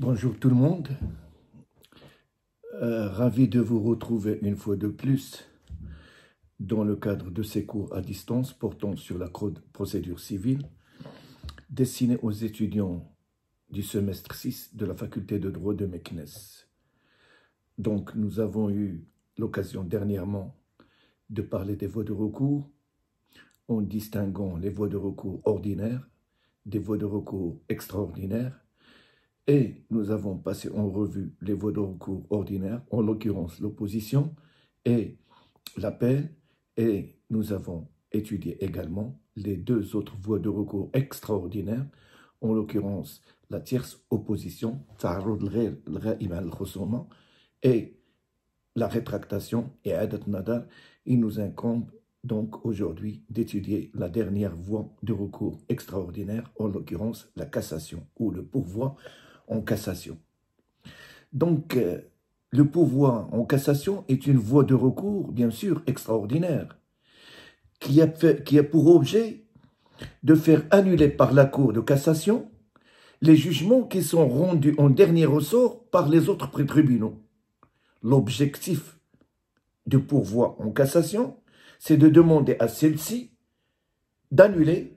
Bonjour tout le monde. Euh, ravi de vous retrouver une fois de plus dans le cadre de ces cours à distance portant sur la procédure civile destinée aux étudiants du semestre 6 de la faculté de droit de Meknes. Donc nous avons eu l'occasion dernièrement de parler des voies de recours en distinguant les voies de recours ordinaires des voies de recours extraordinaires et nous avons passé en revue les voies de recours ordinaires, en l'occurrence l'opposition et l'appel, et nous avons étudié également les deux autres voies de recours extraordinaires, en l'occurrence la tierce opposition, et la rétractation et Adat Nadar. Il nous incombe donc aujourd'hui d'étudier la dernière voie de recours extraordinaire, en l'occurrence la cassation ou le pourvoi en cassation. Donc, euh, le pouvoir en cassation est une voie de recours, bien sûr, extraordinaire, qui a, pour objet de faire annuler par la Cour de cassation les jugements qui sont rendus en dernier ressort par les autres tribunaux. L'objectif du pourvoi en cassation, c'est de demander à celle-ci d'annuler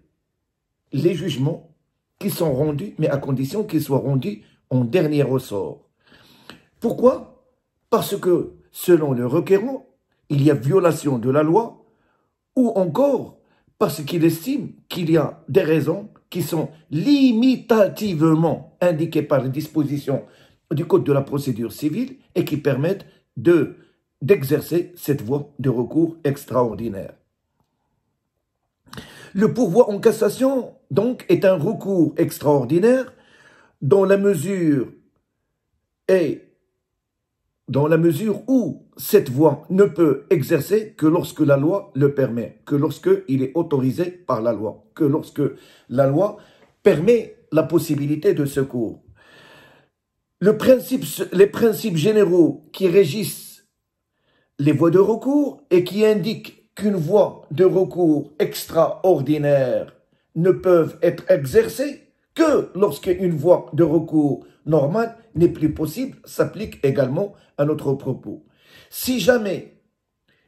les jugements qui sont rendus, mais à condition qu'ils soient rendus en dernier ressort. Pourquoi Parce que, selon le requérant, il y a violation de la loi, ou encore parce qu'il estime qu'il y a des raisons qui sont limitativement indiquées par les dispositions du Code de la procédure civile et qui permettent de d'exercer cette voie de recours extraordinaire. Le pourvoi en cassation, donc, est un recours extraordinaire dans la mesure dans la mesure où cette voie ne peut exercer que lorsque la loi le permet, que lorsque il est autorisé par la loi, que lorsque la loi permet la possibilité de secours. les principes généraux qui régissent les voies de recours et qui indiquent qu'une voie de recours extraordinaire ne peuvent être exercées que lorsqu'une voie de recours normale n'est plus possible, s'applique également à notre propos. Si jamais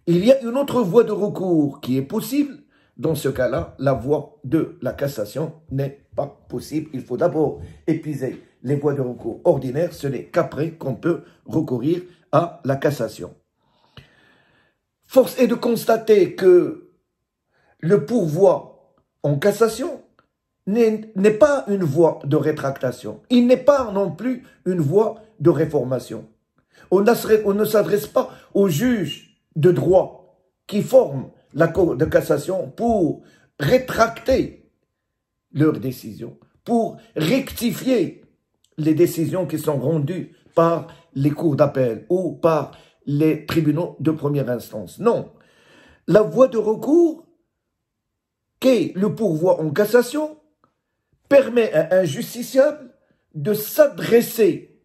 il y a une autre voie de recours qui est possible, dans ce cas-là, la voie de la cassation n'est pas possible. Il faut d'abord épuiser les voies de recours ordinaires. Ce n'est qu'après qu'on peut recourir à la cassation. Force est de constater que le pourvoi en cassation n'est pas une voie de rétractation. Il n'est pas non plus une voie de réformation. On, ne s'adresse pas aux juges de droit qui forment la Cour de cassation pour rétracter leurs décisions, pour rectifier les décisions qui sont rendues par les cours d'appel ou par les tribunaux de première instance. Non. La voie de recours qu'est le pourvoi en cassation permet à un justiciable de s'adresser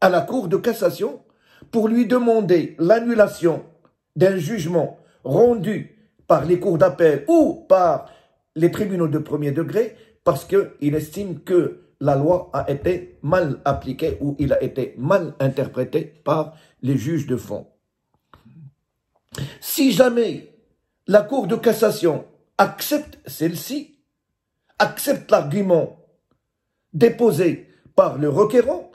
à la Cour de cassation pour lui demander l'annulation d'un jugement rendu par les cours d'appel ou par les tribunaux de premier degré parce qu'il estime que la loi a été mal appliquée ou il a été mal interprété par les juges de fond. Si jamais la Cour de cassation accepte celle-ci, accepte l'argument déposé par le requérant,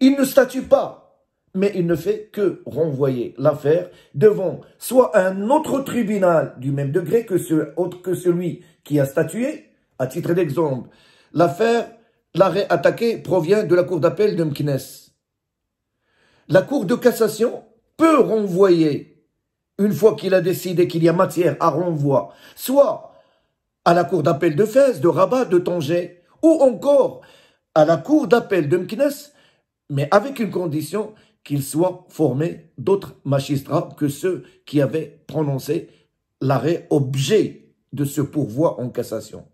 il ne statue pas, mais il ne fait que renvoyer l'affaire devant soit un autre tribunal du même degré que, celui qui a statué. À titre d'exemple, l'affaire, l'arrêt attaqué provient de la cour d'appel de Mkines. La cour de cassation peut renvoyer, une fois qu'il a décidé qu'il y a matière à renvoi, soit à la cour d'appel de Fès, de Rabat, de Tanger, ou encore à la cour d'appel de Mknes, mais avec une condition qu'il soit formé d'autres magistrats que ceux qui avaient prononcé l'arrêt objet de ce pourvoi en cassation.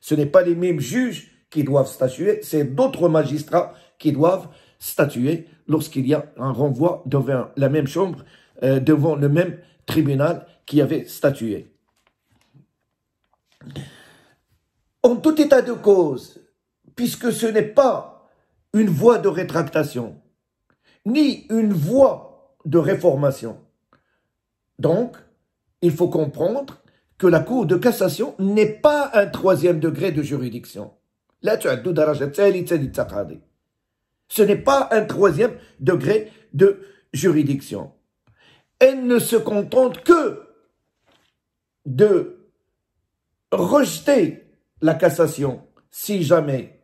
Ce n'est pas les mêmes juges qui doivent statuer, c'est d'autres magistrats qui doivent statuer lorsqu'il y a un renvoi devant la même chambre, euh, devant le même tribunal qui avait statué. En tout état de cause, puisque ce n'est pas une voie de rétractation, ni une voie de réformation. Donc, il faut comprendre que la Cour de cassation n'est pas un troisième degré de juridiction. Ce n'est pas un troisième degré de juridiction. Elle ne se contente que de rejeter la cassation si jamais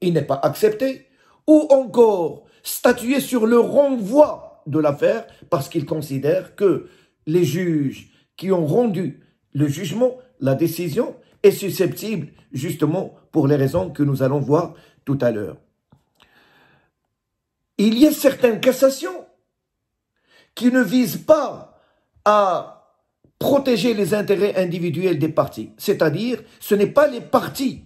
il n'est pas accepté, ou encore statuer sur le renvoi de l'affaire parce qu'il considère que les juges qui ont rendu le jugement, la décision, est susceptible justement pour les raisons que nous allons voir tout à l'heure. Il y a certaines cassations qui ne visent pas à protéger les intérêts individuels des partis. C'est-à-dire, ce n'est pas les partis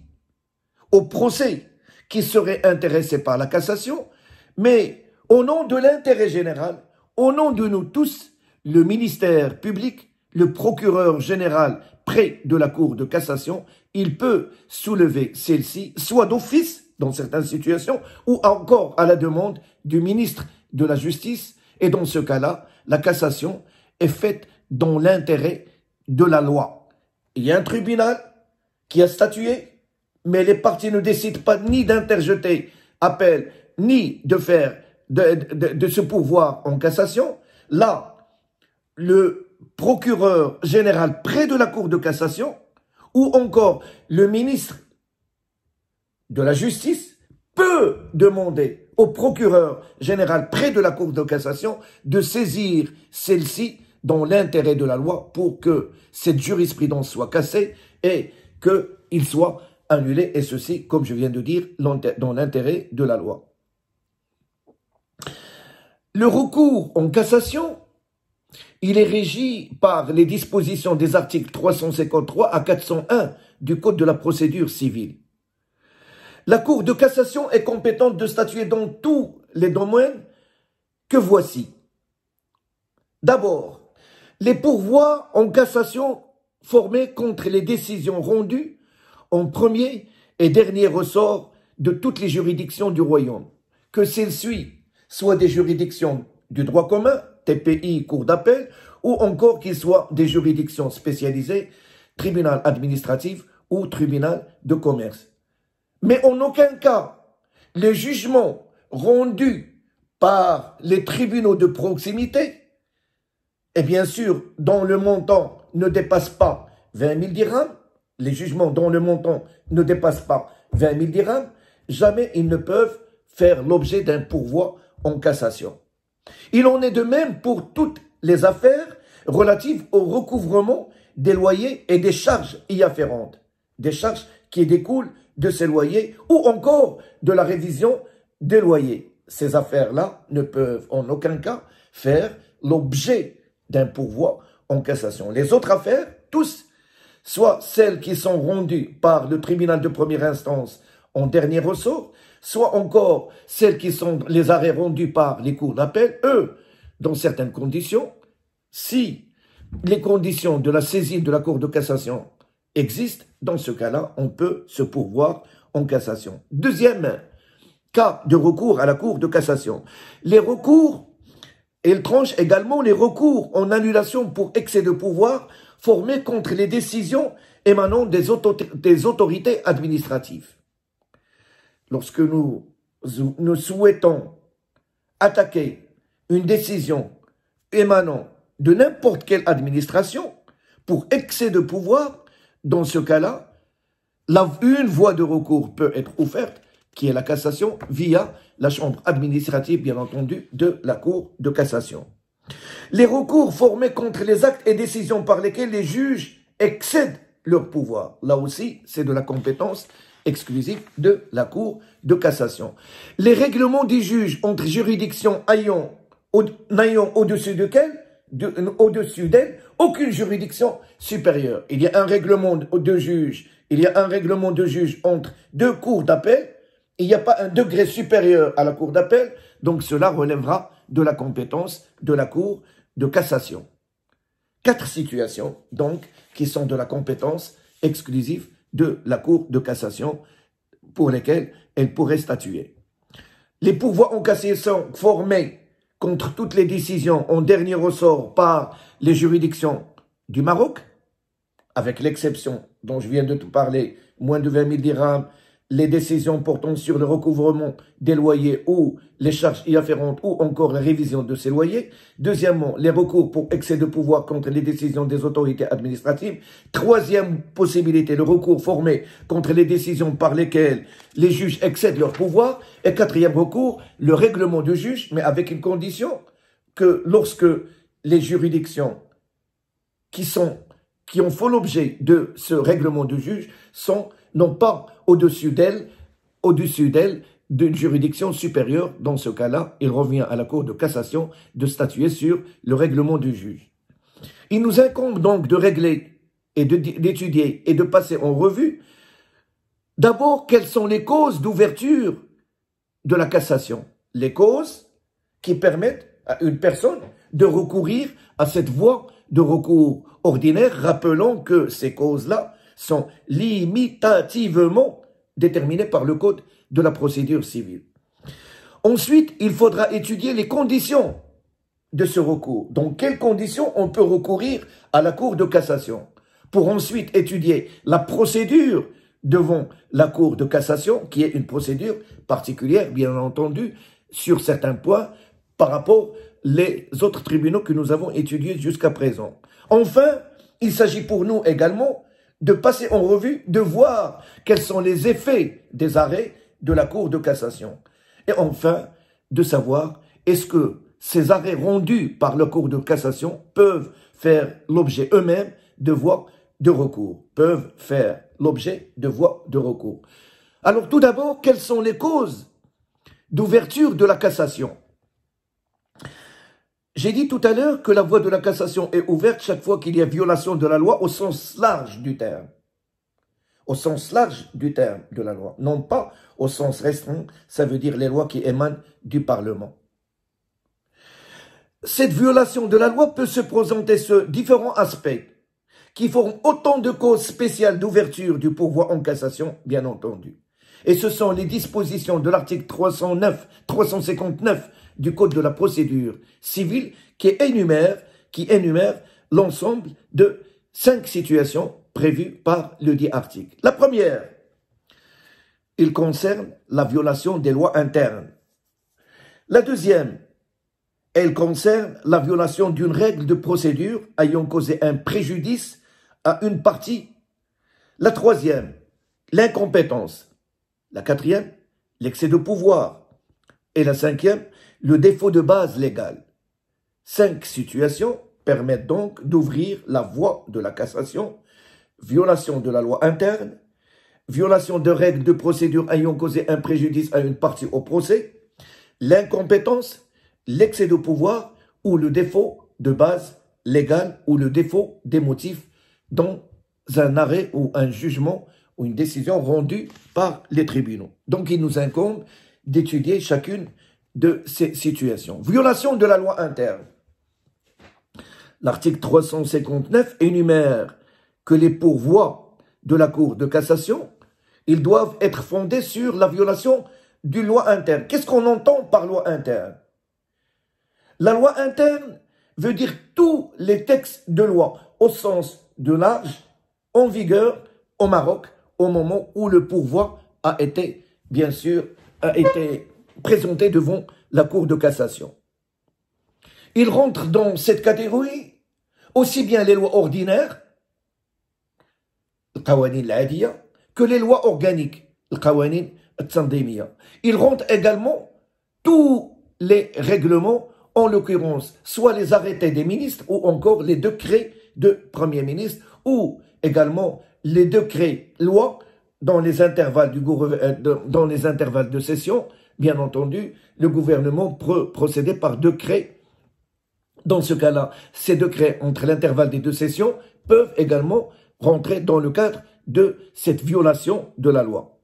au procès qui seraient intéressés par la cassation, mais au nom de l'intérêt général, au nom de nous tous, le ministère public, le procureur général près de la Cour de cassation, il peut soulever celle-ci, soit d'office, dans certaines situations, ou encore à la demande du ministre de la Justice, et dans ce cas-là, la cassation est faite dans l'intérêt de la loi. Il y a un tribunal qui a statué, mais les partis ne décident pas ni d'interjeter appel, ni de faire de, de, ce pouvoir en cassation. Là, le procureur général près de la Cour de cassation, ou encore le ministre de la Justice, peut demander au procureur général près de la Cour de cassation de saisir celle-ci dans l'intérêt de la loi pour que cette jurisprudence soit cassée et qu'il soit annulé, et ceci, comme je viens de dire, dans l'intérêt de la loi. Le recours en cassation, il est régi par les dispositions des articles 353 à 401 du Code de la procédure civile. La Cour de cassation est compétente de statuer dans tous les domaines que voici. D'abord, les pourvois en cassation formés contre les décisions rendues en premier et dernier ressort de toutes les juridictions du royaume, que celles-ci soient des juridictions du droit commun, TPI, cour d'appel, ou encore qu'ils soient des juridictions spécialisées, tribunal administratif ou tribunal de commerce. Mais en aucun cas, les jugements rendus par les tribunaux de proximité et bien sûr, dont le montant ne dépasse pas 20 000 dirhams, les jugements dont le montant ne dépasse pas 20 000 dirhams, jamais ils ne peuvent faire l'objet d'un pourvoi en cassation. Il en est de même pour toutes les affaires relatives au recouvrement des loyers et des charges y afférentes, des charges qui découlent de ces loyers ou encore de la révision des loyers. Ces affaires-là ne peuvent en aucun cas faire l'objet d'un pourvoi en cassation. Les autres affaires, tous, soit celles qui sont rendues par le tribunal de première instance en dernier ressort, soit encore celles qui sont les arrêts rendus par les cours d'appel, eux, dans certaines conditions, si les conditions de la saisie de la Cour de cassation existent, dans ce cas-là, on peut se pourvoir en cassation. Deuxième cas de recours à la Cour de cassation. Les recours et tranche également les recours en annulation pour excès de pouvoir formés contre les décisions émanant des, autorités administratives. Lorsque nous, nous souhaitons attaquer une décision émanant de n'importe quelle administration pour excès de pouvoir, dans ce cas-là, une voie de recours peut être offerte qui est la cassation, via la chambre administrative, bien entendu, de la Cour de cassation. Les recours formés contre les actes et décisions par lesquels les juges excèdent leur pouvoir. Là aussi, c'est de la compétence exclusive de la Cour de cassation. Les règlements des juges entre juridictions ayant, au-dessus d'elles au-dessus d'elle aucune juridiction supérieure. Il y a un règlement de juges. il y a un règlement de juge entre deux cours d'appel il n'y a pas un degré supérieur à la Cour d'appel, donc cela relèvera de la compétence de la Cour de cassation. Quatre situations, donc, qui sont de la compétence exclusive de la Cour de cassation pour lesquelles elle pourrait statuer. Les pouvoirs en cassation formés contre toutes les décisions en dernier ressort par les juridictions du Maroc, avec l'exception dont je viens de tout parler, moins de 20 000 dirhams, les décisions portant sur le recouvrement des loyers ou les charges y afférentes ou encore la révision de ces loyers. Deuxièmement, les recours pour excès de pouvoir contre les décisions des autorités administratives. Troisième possibilité, le recours formé contre les décisions par lesquelles les juges excèdent leur pouvoir. Et quatrième recours, le règlement du juge, mais avec une condition que lorsque les juridictions qui sont qui ont fait l'objet de ce règlement du juge sont non pas au-dessus d'elle, au-dessus d'elle d'une juridiction supérieure. Dans ce cas-là, il revient à la Cour de cassation de statuer sur le règlement du juge. Il nous incombe donc de régler et d'étudier et de passer en revue d'abord quelles sont les causes d'ouverture de la cassation, les causes qui permettent à une personne de recourir à cette voie de recours ordinaire, Rappelons que ces causes-là sont limitativement déterminés par le code de la procédure civile. Ensuite, il faudra étudier les conditions de ce recours. Dans quelles conditions on peut recourir à la Cour de cassation pour ensuite étudier la procédure devant la Cour de cassation, qui est une procédure particulière, bien entendu, sur certains points par rapport aux autres tribunaux que nous avons étudiés jusqu'à présent. Enfin, il s'agit pour nous également de passer en revue, de voir quels sont les effets des arrêts de la Cour de cassation. Et enfin, de savoir est-ce que ces arrêts rendus par la Cour de cassation peuvent faire l'objet eux-mêmes de voies de recours, peuvent faire l'objet de voies de recours. Alors tout d'abord, quelles sont les causes d'ouverture de la cassation j'ai dit tout à l'heure que la voie de la cassation est ouverte chaque fois qu'il y a violation de la loi au sens large du terme. Au sens large du terme de la loi. Non pas au sens restreint, ça veut dire les lois qui émanent du Parlement. Cette violation de la loi peut se présenter sur différents aspects qui forment autant de causes spéciales d'ouverture du pourvoi en cassation, bien entendu. Et ce sont les dispositions de l'article 309, 359 du Code de la procédure civile qui énumère, l'ensemble de cinq situations prévues par le dit article. La première, il concerne la violation des lois internes. La deuxième, elle concerne la violation d'une règle de procédure ayant causé un préjudice à une partie. La troisième, l'incompétence. La quatrième, l'excès de pouvoir. Et la cinquième, le défaut de base légale. Cinq situations permettent donc d'ouvrir la voie de la cassation, violation de la loi interne, violation de règles de procédure ayant causé un préjudice à une partie au procès, l'incompétence, l'excès de pouvoir ou le défaut de base légale ou le défaut des motifs dans un arrêt ou un jugement ou une décision rendue par les tribunaux. Donc il nous incombe d'étudier chacune de ces situations. Violation de la loi interne. L'article 359 énumère que les pourvois de la Cour de cassation, ils doivent être fondés sur la violation du loi interne. Qu'est-ce qu'on entend par loi interne La loi interne veut dire tous les textes de loi au sens de l'âge, en vigueur au Maroc au moment où le pourvoi a été, bien sûr, a été présenté devant la Cour de cassation. Il rentre dans cette catégorie aussi bien les lois ordinaires, hein, que les lois organiques, Il rentre également tous les règlements, en l'occurrence, soit les arrêtés des ministres ou encore les décrets de Premier ministre ou également les décrets lois dans les intervalles, dans les intervalles de session bien entendu, le gouvernement peut procéder par décret. Dans ce cas-là, ces décrets entre l'intervalle des deux sessions peuvent également rentrer dans le cadre de cette violation de la loi.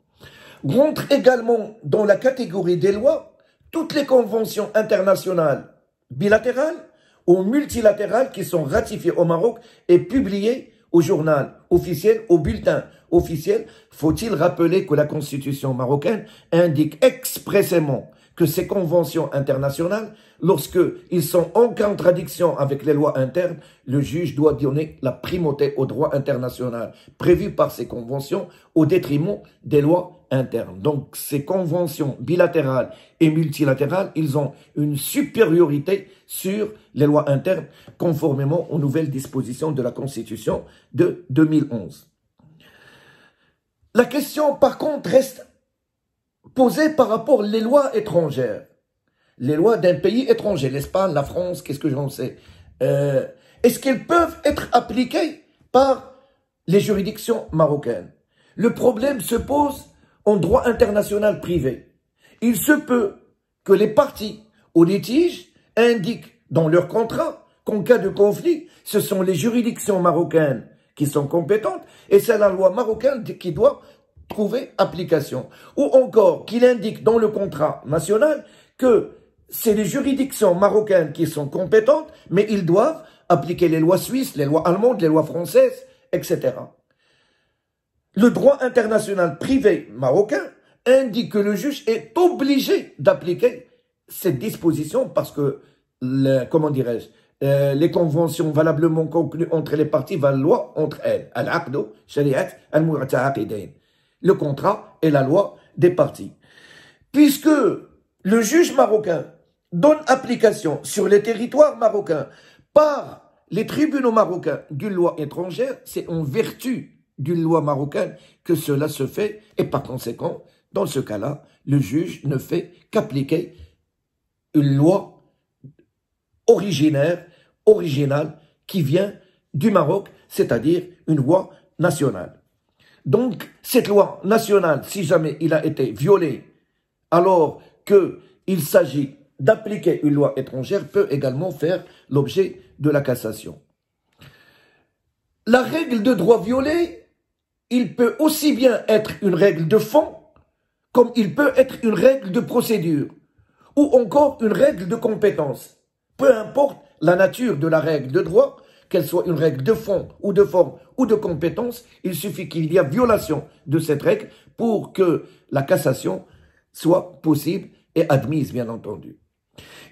Rentrent également dans la catégorie des lois toutes les conventions internationales bilatérales ou multilatérales qui sont ratifiées au Maroc et publiées au journal officiel, au bulletin officiel, faut-il rappeler que la constitution marocaine indique expressément que ces conventions internationales, lorsqu'ils sont en contradiction avec les lois internes, le juge doit donner la primauté au droit international prévu par ces conventions au détriment des lois internes. Donc ces conventions bilatérales et multilatérales, ils ont une supériorité sur les lois internes conformément aux nouvelles dispositions de la Constitution de 2011. La question, par contre, reste posée par rapport aux lois étrangères. Les lois d'un pays étranger, l'Espagne, la France, qu'est-ce que j'en sais. Euh, est-ce qu'elles peuvent être appliquées par les juridictions marocaines Le problème se pose en droit international privé. Il se peut que les parties au litige indiquent dans leur contrat qu'en cas de conflit, ce sont les juridictions marocaines qui sont compétentes, et c'est la loi marocaine qui doit trouver application. Ou encore qu'il indique dans le contrat national que c'est les juridictions marocaines qui sont compétentes, mais ils doivent appliquer les lois suisses, les lois allemandes, les lois françaises, etc. Le droit international privé marocain indique que le juge est obligé d'appliquer cette disposition parce que, comment dirais-je, euh, les conventions valablement conclues entre les parties valent loi entre elles. al shari'at, al Le contrat est la loi des parties. Puisque le juge marocain donne application sur les territoires marocains par les tribunaux marocains d'une loi étrangère, c'est en vertu d'une loi marocaine que cela se fait et par conséquent, dans ce cas-là, le juge ne fait qu'appliquer une loi originaire originale qui vient du Maroc, c'est-à-dire une loi nationale. Donc, cette loi nationale, si jamais il a été violé alors qu'il s'agit d'appliquer une loi étrangère, peut également faire l'objet de la cassation. La règle de droit violée, il peut aussi bien être une règle de fond, comme il peut être une règle de procédure, ou encore une règle de compétence. Peu importe la nature de la règle de droit, qu'elle soit une règle de fond ou de forme ou de compétence, il suffit qu'il y ait violation de cette règle pour que la cassation soit possible et admise, bien entendu.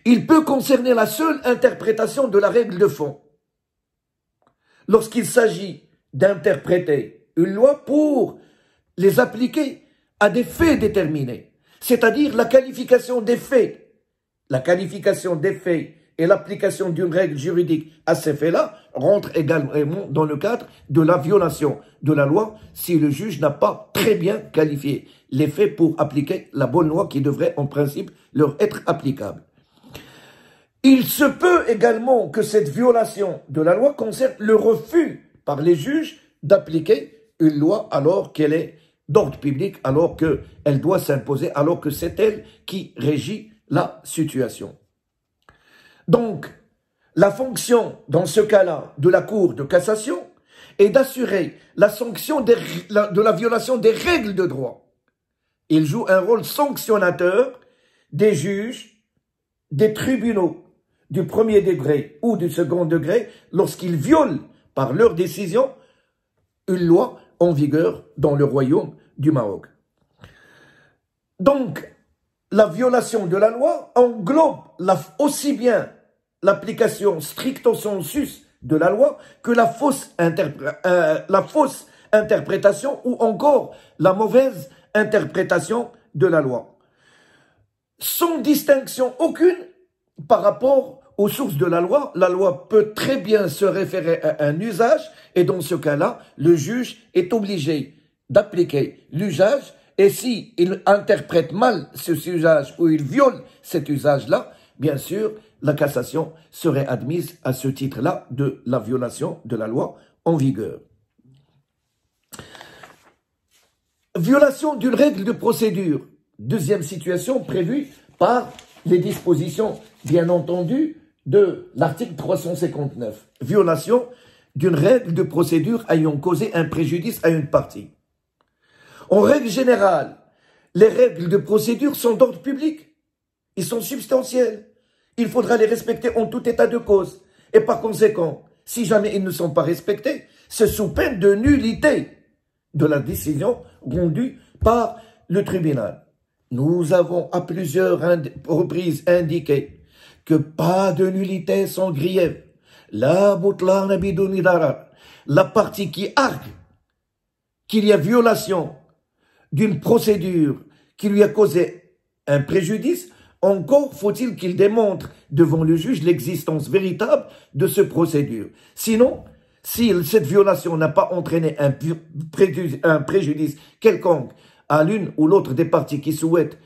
Il peut concerner la seule interprétation de la règle de fond. Lorsqu'il s'agit d'interpréter une loi pour les appliquer à des faits déterminés, c'est-à-dire la qualification des faits. La qualification des faits et l'application d'une règle juridique à ces faits-là rentre également dans le cadre de la violation de la loi si le juge n'a pas très bien qualifié les faits pour appliquer la bonne loi qui devrait en principe leur être applicable. Il se peut également que cette violation de la loi concerne le refus par les juges d'appliquer une loi alors qu'elle est d'ordre public, alors qu'elle doit s'imposer, alors que c'est elle qui régit la situation. Donc, la fonction, dans ce cas-là, de la Cour de cassation est d'assurer la sanction de la violation des règles de droit. Il joue un rôle sanctionnateur des juges, des tribunaux du premier degré ou du second degré lorsqu'ils violent par leur décision une loi en vigueur dans le royaume du Maroc. Donc, la violation de la loi englobe aussi bien l'application stricto sensus de la loi que euh, la fausse, interprétation ou encore la mauvaise interprétation de la loi. Sans distinction aucune par rapport aux sources de la loi, la loi peut très bien se référer à un usage et dans ce cas-là, le juge est obligé d'appliquer l'usage et si il interprète mal ce usage ou il viole cet usage-là, bien sûr, la cassation serait admise à ce titre-là de la violation de la loi en vigueur. Violation d'une règle de procédure. Deuxième situation prévue par les dispositions, bien entendu, de l'article 359. Violation d'une règle de procédure ayant causé un préjudice à une partie. En règle générale, les règles de procédure sont d'ordre public. Ils sont substantielles. Il faudra les respecter en tout état de cause. Et par conséquent, si jamais ils ne sont pas respectés, c'est sous peine de nullité de la décision rendue par le tribunal. Nous avons à plusieurs reprises indiqué que pas de nullité sans grief. La la partie qui argue qu'il y a violation d'une procédure qui lui a causé un préjudice encore faut-il qu'il démontre devant le juge l'existence véritable de ce procédure. Sinon, si cette violation n'a pas entraîné un, préjudice, quelconque à l'une ou l'autre des parties qui souhaitent,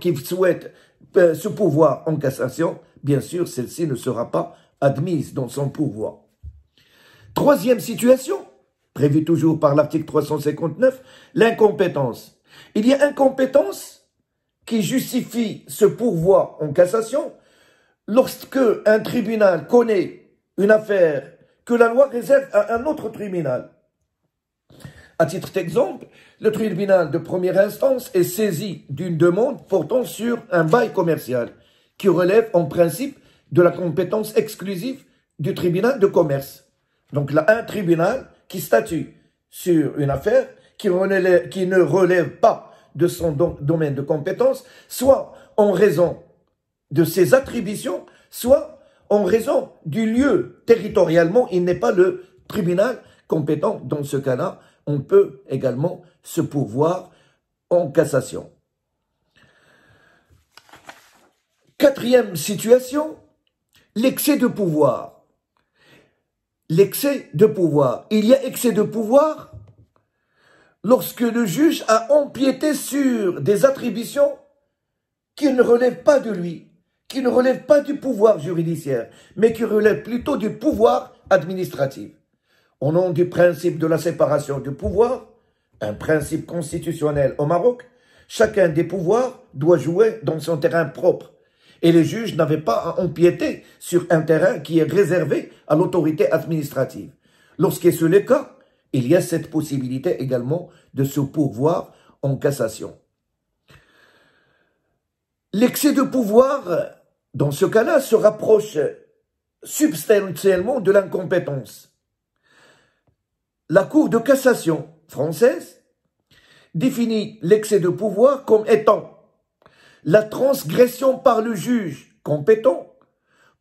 qui souhaitent euh, ce pouvoir en cassation, bien sûr, celle-ci ne sera pas admise dans son pouvoir. Troisième situation, prévue toujours par l'article 359, l'incompétence. Il y a incompétence qui justifie ce pourvoi en cassation, lorsque un tribunal connaît une affaire que la loi réserve à un autre tribunal. À titre d'exemple, le tribunal de première instance est saisi d'une demande portant sur un bail commercial qui relève en principe de la compétence exclusive du tribunal de commerce. Donc là, un tribunal qui statue sur une affaire qui, qui ne relève pas de son domaine de compétence, soit en raison de ses attributions, soit en raison du lieu. Territorialement, il n'est pas le tribunal compétent. Dans ce cas-là, on peut également se pourvoir en cassation. Quatrième situation, l'excès de pouvoir. L'excès de pouvoir. Il y a excès de pouvoir lorsque le juge a empiété sur des attributions qui ne relèvent pas de lui, qui ne relèvent pas du pouvoir judiciaire, mais qui relèvent plutôt du pouvoir administratif. Au nom du principe de la séparation du pouvoir, un principe constitutionnel au Maroc, chacun des pouvoirs doit jouer dans son terrain propre. Et les juges n'avaient pas à empiéter sur un terrain qui est réservé à l'autorité administrative. Lorsque ce le cas, il y a cette possibilité également de se pourvoir en cassation. L'excès de pouvoir, dans ce cas-là, se rapproche substantiellement de l'incompétence. La Cour de cassation française définit l'excès de pouvoir comme étant la transgression par le juge compétent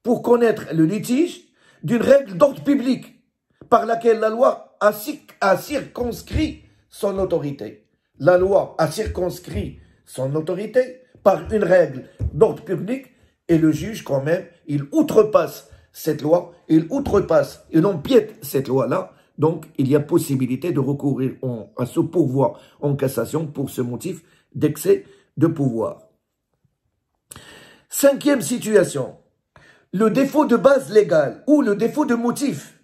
pour connaître le litige d'une règle d'ordre public par laquelle la loi a, circonscrit son autorité. La loi a circonscrit son autorité par une règle d'ordre public et le juge quand même, il outrepasse cette loi, il outrepasse, il empiète cette loi-là, donc il y a possibilité de recourir à ce pouvoir en cassation pour ce motif d'excès de pouvoir. Cinquième situation, le défaut de base légale ou le défaut de motif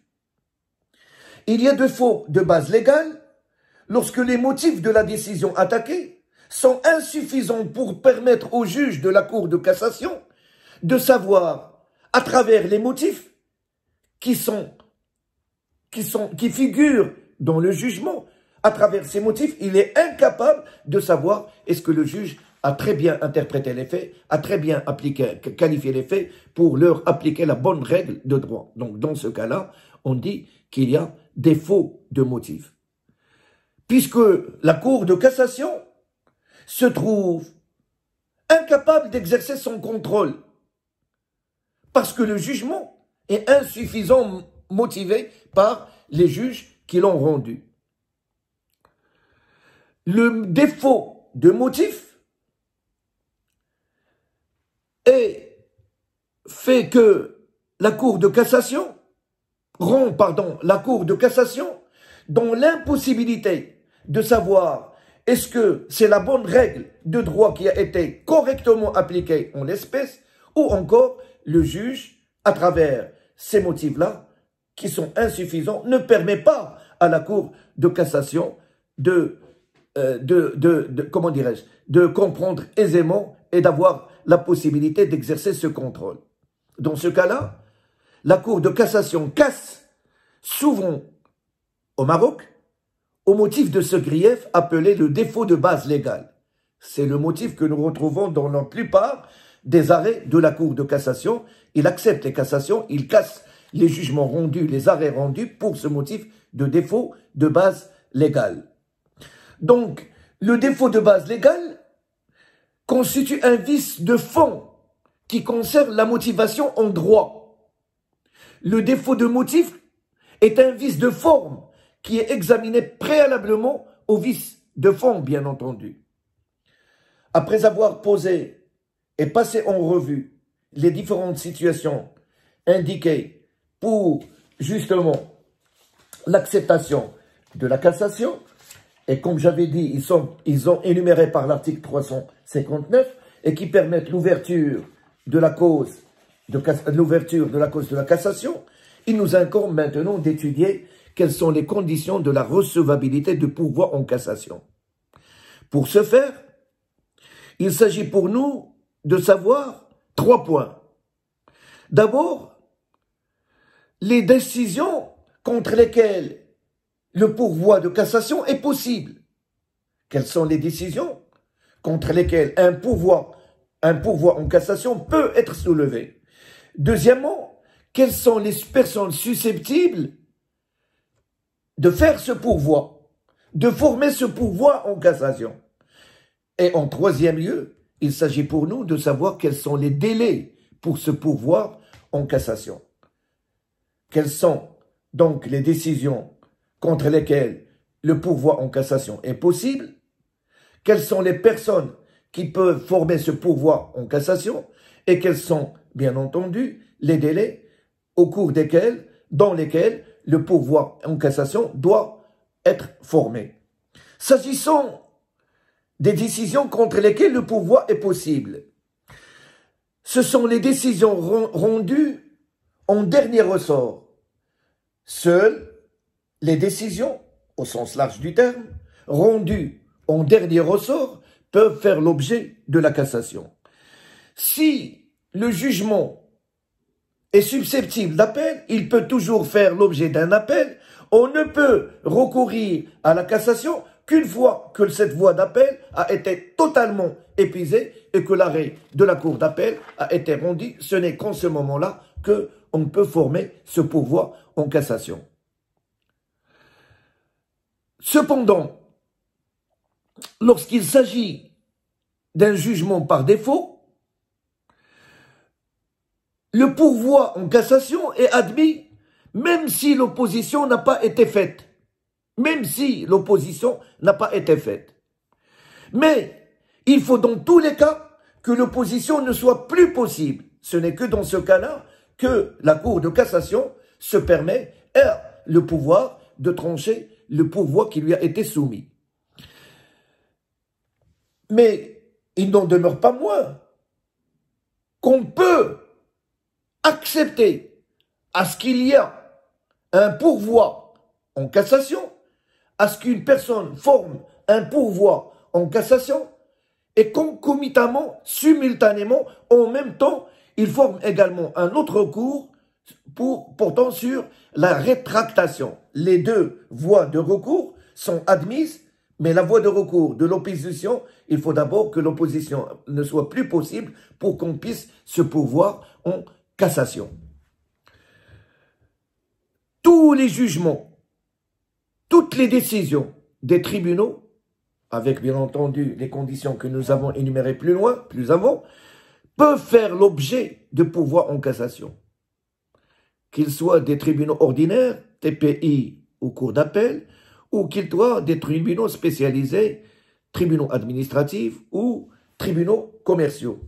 il y a deux faux de base légale lorsque les motifs de la décision attaquée sont insuffisants pour permettre au juge de la Cour de cassation de savoir, à travers les motifs qui sont, qui sont, qui figurent dans le jugement, à travers ces motifs, il est incapable de savoir est-ce que le juge a très bien interprété les faits, a très bien appliqué, qualifié les faits pour leur appliquer la bonne règle de droit. Donc, dans ce cas-là, on dit qu'il y a défaut de motif. Puisque la Cour de cassation se trouve incapable d'exercer son contrôle. Parce que le jugement est insuffisant motivé par les juges qui l'ont rendu. Le défaut de motif fait que la Cour de cassation rend pardon, la Cour de cassation dans l'impossibilité de savoir est-ce que c'est la bonne règle de droit qui a été correctement appliquée en l'espèce ou encore le juge, à travers ces motifs-là, qui sont insuffisants, ne permet pas à la Cour de cassation de euh, comment dirais-je, de comprendre aisément et d'avoir la possibilité d'exercer ce contrôle. Dans ce cas-là, la Cour de cassation casse souvent au Maroc au motif de ce grief appelé le défaut de base légale. C'est le motif que nous retrouvons dans la plupart des arrêts de la Cour de cassation. Il accepte les cassations, il casse les jugements rendus, les arrêts rendus pour ce motif de défaut de base légale. Donc, le défaut de base légale constitue un vice de fond qui concerne la motivation en droit. Le défaut de motif est un vice de forme qui est examiné préalablement au vice de fond, bien entendu. Après avoir posé et passé en revue les différentes situations indiquées pour justement l'acceptation de la cassation, et comme j'avais dit, ils, sont, ils ont énuméré par l'article 359, et qui permettent l'ouverture de la cause de, l'ouverture de la cause de la cassation, il nous incombe maintenant d'étudier quelles sont les conditions de la recevabilité du pouvoir en cassation. Pour ce faire, il s'agit pour nous de savoir trois points. D'abord, les décisions contre lesquelles le pourvoi de cassation est possible. Quelles sont les décisions contre lesquelles un pouvoir, un pourvoi en cassation peut être soulevé Deuxièmement, quelles sont les personnes susceptibles de faire ce pourvoi, de former ce pourvoi en cassation. Et en troisième lieu, il s'agit pour nous de savoir quels sont les délais pour ce pourvoi en cassation. Quelles sont donc les décisions contre lesquelles le pourvoi en cassation est possible Quelles sont les personnes qui peuvent former ce pourvoi en cassation et quels sont, bien entendu, les délais au cours desquels, dans lesquels le pouvoir en cassation doit être formé. S'agissant des décisions contre lesquelles le pouvoir est possible, ce sont les décisions rendues en dernier ressort. Seules les décisions, au sens large du terme, rendues en dernier ressort peuvent faire l'objet de la cassation. Si le jugement est susceptible d'appel, il peut toujours faire l'objet d'un appel. On ne peut recourir à la cassation qu'une fois que cette voie d'appel a été totalement épuisée et que l'arrêt de la cour d'appel a été rendu. Ce n'est qu'en ce moment-là que on peut former ce pouvoir en cassation. Cependant, lorsqu'il s'agit d'un jugement par défaut, le pouvoir en cassation est admis, même si l'opposition n'a pas été faite. Même si l'opposition n'a pas été faite. Mais il faut dans tous les cas que l'opposition ne soit plus possible. Ce n'est que dans ce cas-là que la Cour de cassation se permet, le pouvoir, de trancher le pouvoir qui lui a été soumis. Mais il n'en demeure pas moins qu'on peut accepter à ce qu'il y a un pourvoi en cassation, à ce qu'une personne forme un pourvoi en cassation, et concomitamment, simultanément, en même temps, il forme également un autre recours pour, portant sur la rétractation. Les deux voies de recours sont admises, mais la voie de recours de l'opposition, il faut d'abord que l'opposition ne soit plus possible pour qu'on puisse se pouvoir en cassation. Tous les jugements, toutes les décisions des tribunaux, avec bien entendu les conditions que nous avons énumérées plus loin, plus avant, peuvent faire l'objet de pouvoirs en cassation. Qu'ils soient des tribunaux ordinaires, TPI ou cours d'appel, ou qu'ils soient des tribunaux spécialisés, tribunaux administratifs ou tribunaux commerciaux.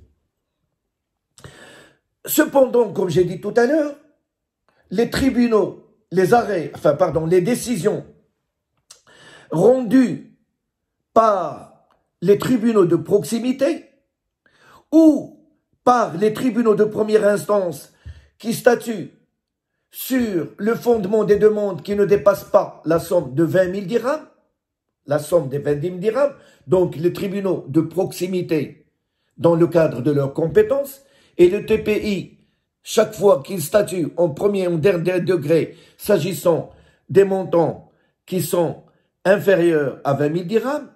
Cependant, comme j'ai dit tout à l'heure, les tribunaux, les arrêts, enfin pardon, les décisions rendues par les tribunaux de proximité ou par les tribunaux de première instance qui statuent sur le fondement des demandes qui ne dépassent pas la somme de 20 000 dirhams, la somme des 20 000 dirhams, donc les tribunaux de proximité dans le cadre de leurs compétences, et le TPI, chaque fois qu'il statue en premier ou dernier degré, s'agissant des montants qui sont inférieurs à 20 000 dirhams,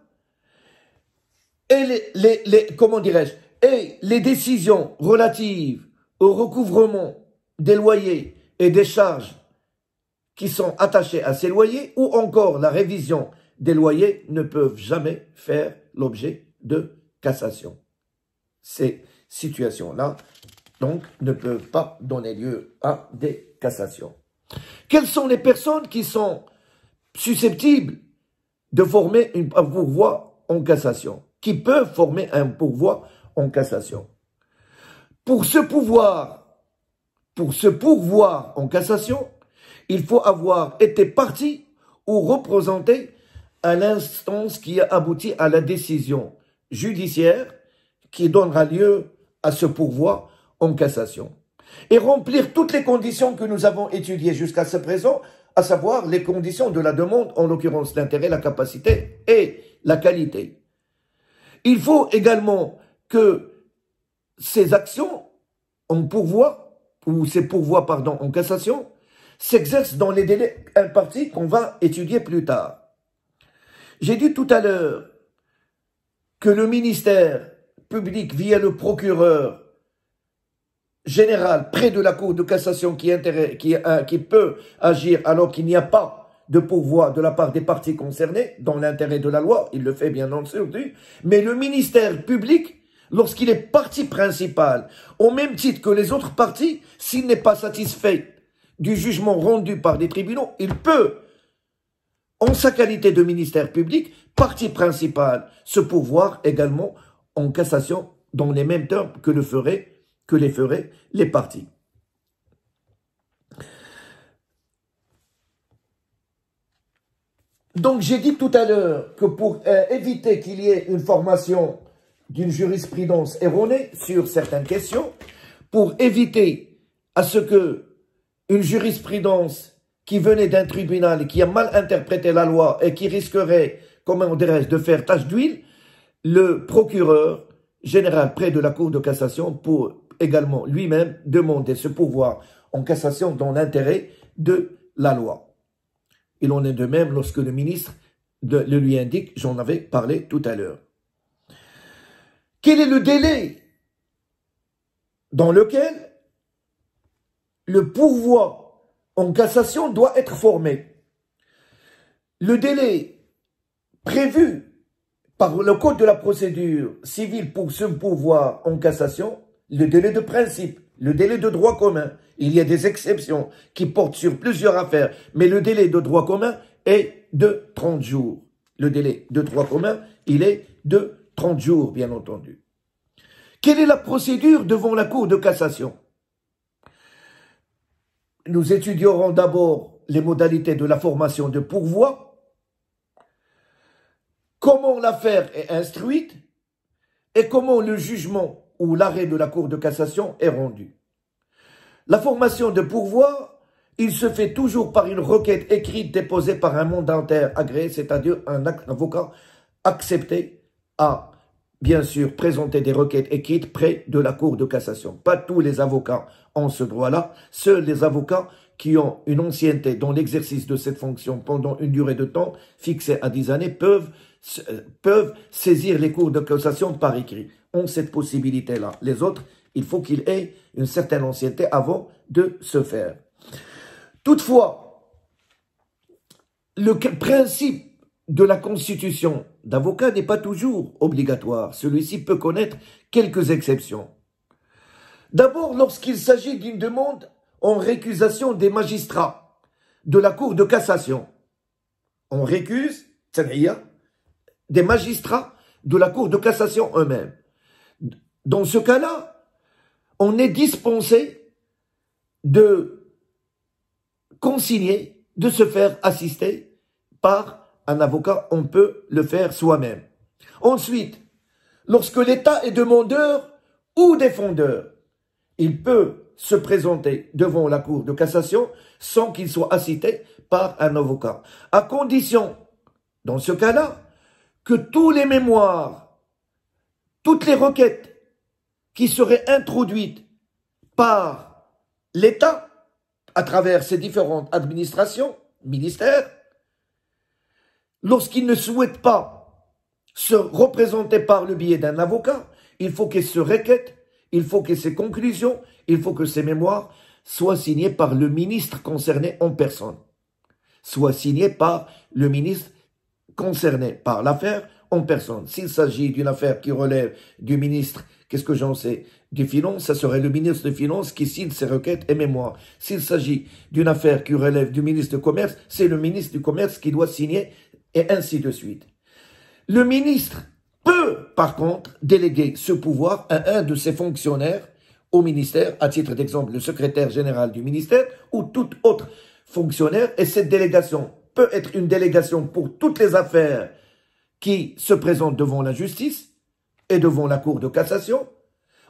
et les, comment dirais-je, et les décisions relatives au recouvrement des loyers et des charges qui sont attachées à ces loyers ou encore la révision des loyers ne peuvent jamais faire l'objet de cassation. Ces situations-là donc ne peuvent pas donner lieu à des cassations. Quelles sont les personnes qui sont susceptibles de former un pourvoi en cassation, qui peuvent former un pourvoi en cassation Pour ce pouvoir, pour ce pourvoi en cassation, il faut avoir été parti ou représenté à l'instance qui a abouti à la décision judiciaire qui donnera lieu à ce pourvoi en cassation et remplir toutes les conditions que nous avons étudiées jusqu'à ce présent, à savoir les conditions de la demande, en l'occurrence l'intérêt, la capacité et la qualité. Il faut également que ces actions en pourvoi, ou ces pourvois, pardon, en cassation, s'exercent dans les délais impartis qu'on va étudier plus tard. J'ai dit tout à l'heure que le ministère public, via le procureur, général près de la Cour de cassation euh, qui, peut agir alors qu'il n'y a pas de pouvoir de la part des parties concernées, dans l'intérêt de la loi, il le fait bien entendu, mais le ministère public, lorsqu'il est parti principal au même titre que les autres parties, s'il n'est pas satisfait du jugement rendu par des tribunaux, il peut, en sa qualité de ministère public, partie principale, se pouvoir également en cassation dans les mêmes termes que le ferait que les feraient les partis. Donc j'ai dit tout à l'heure que pour euh, éviter qu'il y ait une formation d'une jurisprudence erronée sur certaines questions, pour éviter à ce que une jurisprudence qui venait d'un tribunal et qui a mal interprété la loi et qui risquerait, comme on dirait, de faire tache d'huile, le procureur général près de la Cour de cassation, pour également lui-même demander ce pouvoir en cassation dans l'intérêt de la loi. Il en est de même lorsque le ministre le lui indique, j'en avais parlé tout à l'heure. Quel est le délai dans lequel le pouvoir en cassation doit être formé Le délai prévu par le Code de la procédure civile pour ce pouvoir en cassation le délai de principe, le délai de droit commun. Il y a des exceptions qui portent sur plusieurs affaires, mais le délai de droit commun est de 30 jours. Le délai de droit commun, il est de 30 jours, bien entendu. Quelle est la procédure devant la Cour de cassation Nous étudierons d'abord les modalités de la formation de pourvoi, comment l'affaire est instruite et comment le jugement où l'arrêt de la Cour de cassation est rendu. La formation de pourvoi, il se fait toujours par une requête écrite déposée par un mandataire agréé, c'est-à-dire un avocat accepté à, bien sûr, présenter des requêtes écrites près de la Cour de cassation. Pas tous les avocats ont ce droit-là, seuls les avocats qui ont une ancienneté dans l'exercice de cette fonction pendant une durée de temps fixée à 10 années peuvent, euh, peuvent saisir les cours de cassation par écrit ont cette possibilité-là. Les autres, il faut qu'ils aient une certaine ancienneté avant de se faire. Toutefois, le principe de la constitution d'avocat n'est pas toujours obligatoire. Celui-ci peut connaître quelques exceptions. D'abord, lorsqu'il s'agit d'une demande en récusation des magistrats de la Cour de cassation. On récuse, des magistrats de la Cour de cassation eux-mêmes. Dans ce cas-là, on est dispensé de consigner, de se faire assister par un avocat, on peut le faire soi-même. Ensuite, lorsque l'État est demandeur ou défendeur, il peut se présenter devant la Cour de cassation sans qu'il soit assisté par un avocat, à condition, dans ce cas-là, que tous les mémoires, toutes les requêtes qui serait introduite par l'État à travers ses différentes administrations, ministères, lorsqu'il ne souhaite pas se représenter par le biais d'un avocat, il faut que se requête, il faut que ses conclusions, il faut que ses mémoires soient signées par le ministre concerné en personne, soient signées par le ministre concerné par l'affaire en personne. S'il s'agit d'une affaire qui relève du ministre Qu'est-ce que j'en sais Du finance, ça serait le ministre de Finances qui signe ses requêtes et mémoires. S'il s'agit d'une affaire qui relève du ministre du Commerce, c'est le ministre du Commerce qui doit signer et ainsi de suite. Le ministre peut, par contre, déléguer ce pouvoir à un de ses fonctionnaires au ministère, à titre d'exemple le secrétaire général du ministère ou tout autre fonctionnaire, et cette délégation peut être une délégation pour toutes les affaires qui se présentent devant la justice, et devant la Cour de cassation,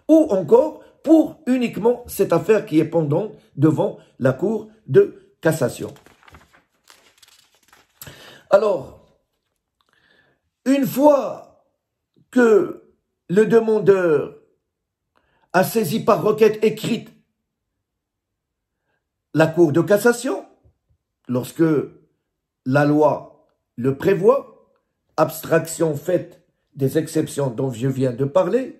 ou encore pour uniquement cette affaire qui est pendante devant la Cour de cassation. Alors, une fois que le demandeur a saisi par requête écrite la Cour de cassation, lorsque la loi le prévoit, abstraction faite des exceptions dont je viens de parler,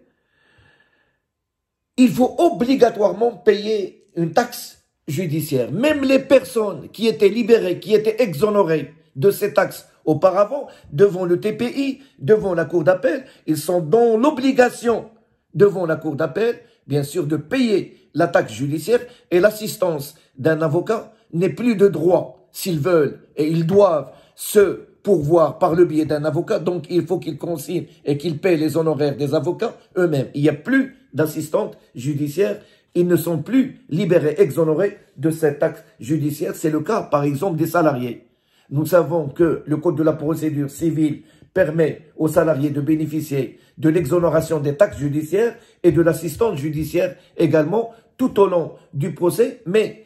il faut obligatoirement payer une taxe judiciaire. Même les personnes qui étaient libérées, qui étaient exonérées de ces taxes auparavant, devant le TPI, devant la Cour d'appel, ils sont dans l'obligation, devant la Cour d'appel, bien sûr, de payer la taxe judiciaire et l'assistance d'un avocat n'est plus de droit s'ils veulent et ils doivent se voir par le biais d'un avocat, donc il faut qu'il consignent et qu'il paient les honoraires des avocats eux-mêmes. Il n'y a plus d'assistante judiciaire, ils ne sont plus libérés, exonérés de cette taxe judiciaire. C'est le cas, par exemple, des salariés. Nous savons que le Code de la procédure civile permet aux salariés de bénéficier de l'exonération des taxes judiciaires et de l'assistance judiciaire également tout au long du procès, mais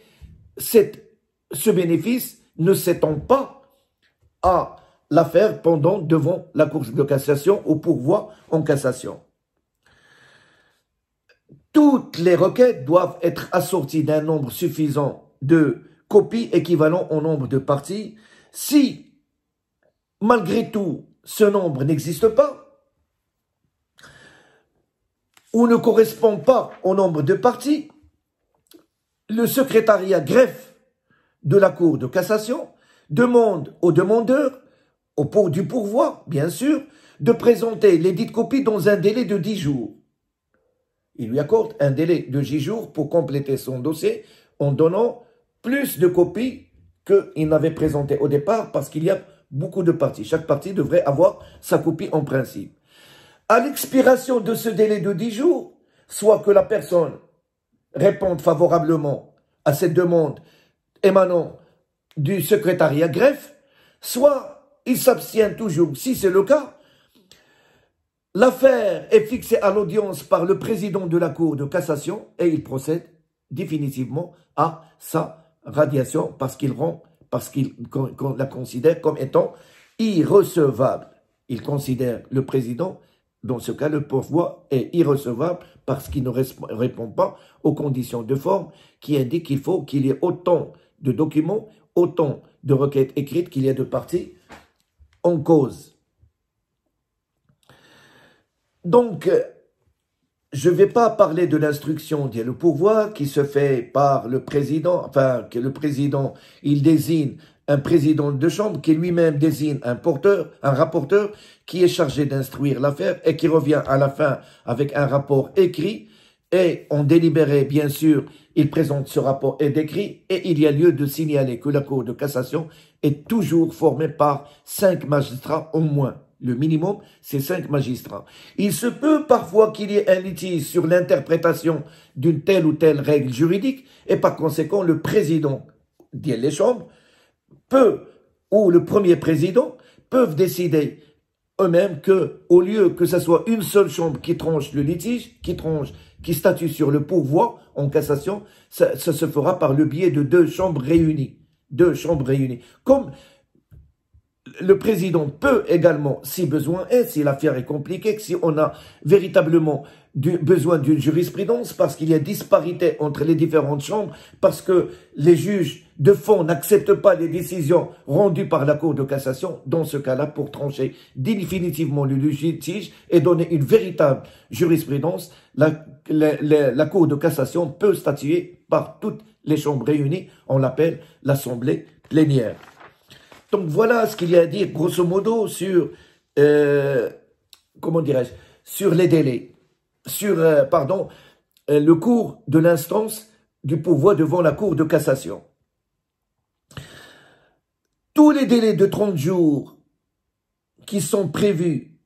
ce bénéfice ne s'étend pas à l'affaire pendant devant la Cour de cassation ou pourvoi en cassation. Toutes les requêtes doivent être assorties d'un nombre suffisant de copies équivalent au nombre de parties. Si, malgré tout, ce nombre n'existe pas, ou ne correspond pas au nombre de parties, le secrétariat greffe de la Cour de cassation demande au demandeur au pour du pourvoi, bien sûr, de présenter les dites copies dans un délai de 10 jours. Il lui accorde un délai de 10 jours pour compléter son dossier en donnant plus de copies qu'il n'avait présentées au départ parce qu'il y a beaucoup de parties. Chaque partie devrait avoir sa copie en principe. À l'expiration de ce délai de 10 jours, soit que la personne réponde favorablement à cette demande émanant du secrétariat greffe, soit il s'abstient toujours. Si c'est le cas, l'affaire est fixée à l'audience par le président de la Cour de cassation et il procède définitivement à sa radiation parce qu'il rend, parce qu'il la considère comme étant irrecevable. Il considère le président, dans ce cas, le pourvoi est irrecevable parce qu'il ne répond pas aux conditions de forme qui indiquent qu'il faut qu'il y ait autant de documents, autant de requêtes écrites qu'il y a de parties cause. Donc, euh, je ne vais pas parler de l'instruction qui le pouvoir qui se fait par le président, enfin que le président, il désigne un président de chambre qui lui-même désigne un porteur, un rapporteur qui est chargé d'instruire l'affaire et qui revient à la fin avec un rapport écrit et en délibéré, bien sûr, il présente ce rapport et décrit et il y a lieu de signaler que la Cour de cassation est toujours formé par cinq magistrats au moins. Le minimum, c'est cinq magistrats. Il se peut parfois qu'il y ait un litige sur l'interprétation d'une telle ou telle règle juridique et par conséquent, le président des chambres peut, ou le premier président, peuvent décider eux-mêmes que, au lieu que ce soit une seule chambre qui tranche le litige, qui tranche, qui statue sur le pourvoi en cassation, ça se fera par le biais de deux chambres réunies deux chambres réunies. Comme le président peut également, si besoin est, si l'affaire est compliquée, si on a véritablement du, besoin d'une jurisprudence, parce qu'il y a disparité entre les différentes chambres, parce que les juges de fond n'accepte pas les décisions rendues par la Cour de cassation, dans ce cas-là, pour trancher définitivement le litige et donner une véritable jurisprudence, la, Cour de cassation peut statuer par toutes les chambres réunies, on l'appelle l'Assemblée plénière. Donc voilà ce qu'il y a à dire grosso modo sur, euh, comment dirais-je, sur les délais, sur, euh, pardon, euh, le cours de l'instance du pouvoir devant la Cour de cassation tous les délais de 30 jours qui sont prévus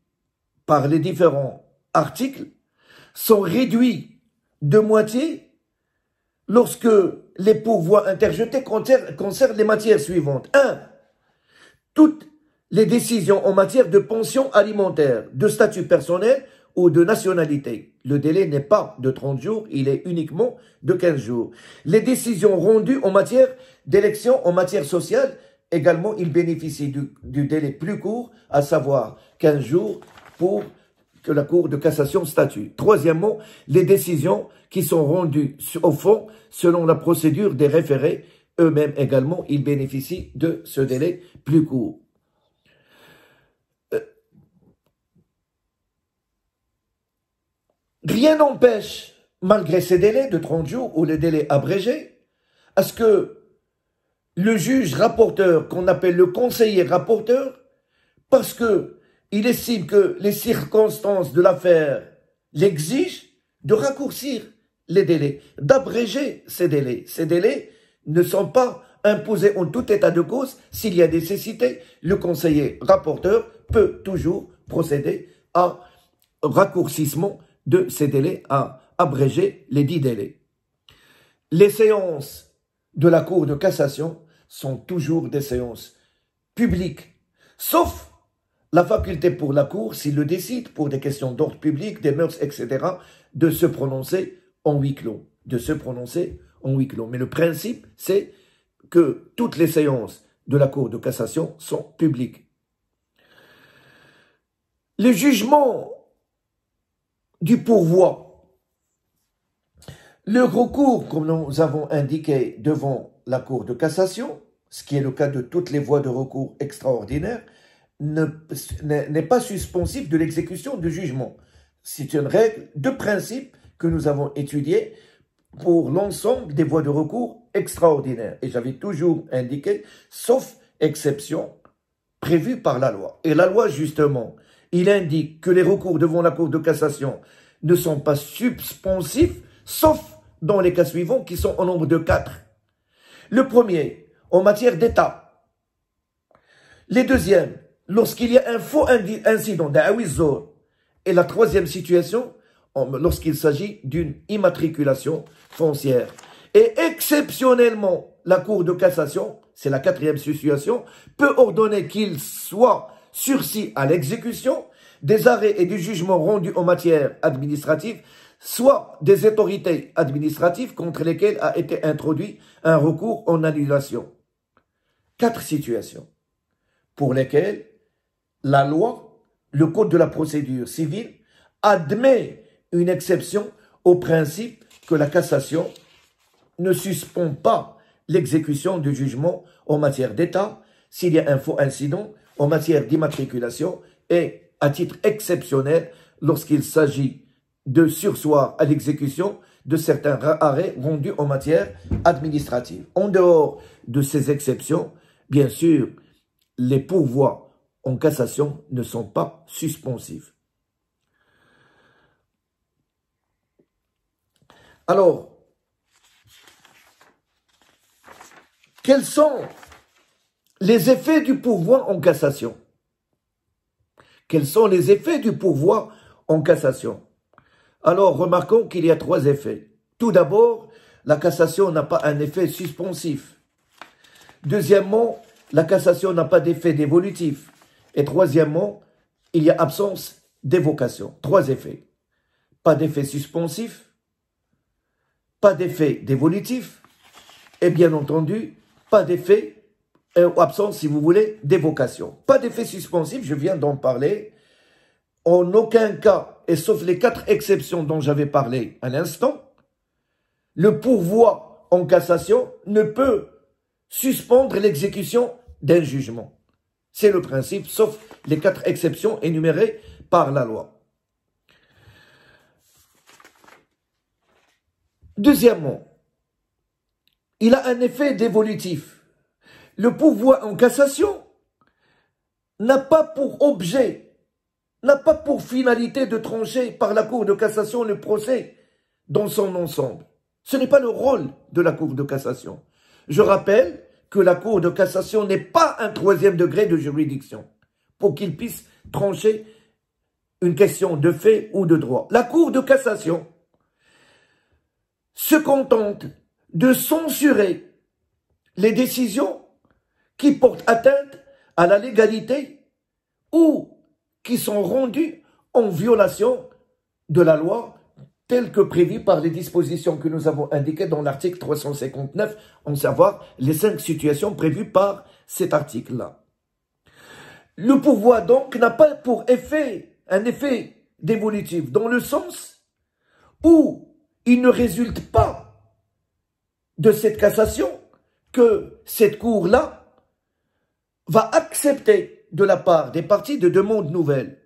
par les différents articles sont réduits de moitié lorsque les pouvoirs interjetés concernent les matières suivantes. 1. Toutes les décisions en matière de pension alimentaire, de statut personnel ou de nationalité. Le délai n'est pas de 30 jours, il est uniquement de 15 jours. Les décisions rendues en matière d'élection, en matière sociale, également, ils bénéficient du, délai plus court, à savoir 15 jours pour que la Cour de cassation statue. Troisièmement, les décisions qui sont rendues au fond selon la procédure des référés, eux-mêmes également, ils bénéficient de ce délai plus court. Euh, rien n'empêche, malgré ces délais de 30 jours ou les délais abrégés, à ce que le juge rapporteur, qu'on appelle le conseiller rapporteur, parce que il estime que les circonstances de l'affaire l'exigent de raccourcir les délais, d'abréger ces délais. Ces délais ne sont pas imposés en tout état de cause. S'il y a nécessité, le conseiller rapporteur peut toujours procéder à raccourcissement de ces délais, à abréger les dix délais. Les séances de la Cour de cassation sont toujours des séances publiques, sauf la faculté pour la Cour, s'il le décide, pour des questions d'ordre public, des mœurs, etc., de se prononcer en huis clos. De se prononcer en huis clos. Mais le principe, c'est que toutes les séances de la Cour de cassation sont publiques. Le jugement du pourvoi. Le recours, comme nous avons indiqué devant la Cour de cassation, ce qui est le cas de toutes les voies de recours extraordinaires, n'est pas suspensif de l'exécution du jugement. C'est une règle de principe que nous avons étudiée pour l'ensemble des voies de recours extraordinaires. Et j'avais toujours indiqué, sauf exception prévue par la loi. Et la loi, justement, il indique que les recours devant la Cour de cassation ne sont pas suspensifs, sauf dans les cas suivants qui sont au nombre de quatre. Le premier, en matière d'État. Le deuxième, lorsqu'il y a un faux incident d'Awizor. Et la troisième situation, lorsqu'il s'agit d'une immatriculation foncière. Et exceptionnellement, la Cour de cassation, c'est la quatrième situation, peut ordonner qu'il soit sursis à l'exécution des arrêts et du jugement rendus en matière administrative soit des autorités administratives contre lesquelles a été introduit un recours en annulation. Quatre situations pour lesquelles la loi, le code de la procédure civile, admet une exception au principe que la cassation ne suspend pas l'exécution du jugement en matière d'État s'il y a un faux incident en matière d'immatriculation et à titre exceptionnel lorsqu'il s'agit de sursoir à l'exécution de certains arrêts rendus en matière administrative. En dehors de ces exceptions, bien sûr, les pouvoirs en cassation ne sont pas suspensifs. Alors, quels sont les effets du pouvoir en cassation Quels sont les effets du pouvoir en cassation alors remarquons qu'il y a trois effets. Tout d'abord, la cassation n'a pas un effet suspensif. Deuxièmement, la cassation n'a pas d'effet dévolutif. Et troisièmement, il y a absence d'évocation. Trois effets. Pas d'effet suspensif, pas d'effet dévolutif, et bien entendu, pas d'effet, ou euh, absence, si vous voulez, d'évocation. Pas d'effet suspensif, je viens d'en parler. En aucun cas, et sauf les quatre exceptions dont j'avais parlé à l'instant, le pourvoi en cassation ne peut suspendre l'exécution d'un jugement. C'est le principe, sauf les quatre exceptions énumérées par la loi. Deuxièmement, il a un effet dévolutif. Le pourvoi en cassation n'a pas pour objet n'a pas pour finalité de trancher par la Cour de cassation le procès dans son ensemble. Ce n'est pas le rôle de la Cour de cassation. Je rappelle que la Cour de cassation n'est pas un troisième degré de juridiction pour qu'il puisse trancher une question de fait ou de droit. La Cour de cassation se contente de censurer les décisions qui portent atteinte à la légalité ou qui sont rendus en violation de la loi telle que prévue par les dispositions que nous avons indiquées dans l'article 359, en savoir les cinq situations prévues par cet article-là. Le pouvoir donc n'a pas pour effet un effet dévolutif dans le sens où il ne résulte pas de cette cassation que cette cour-là va accepter de la part des parties de demandes nouvelles.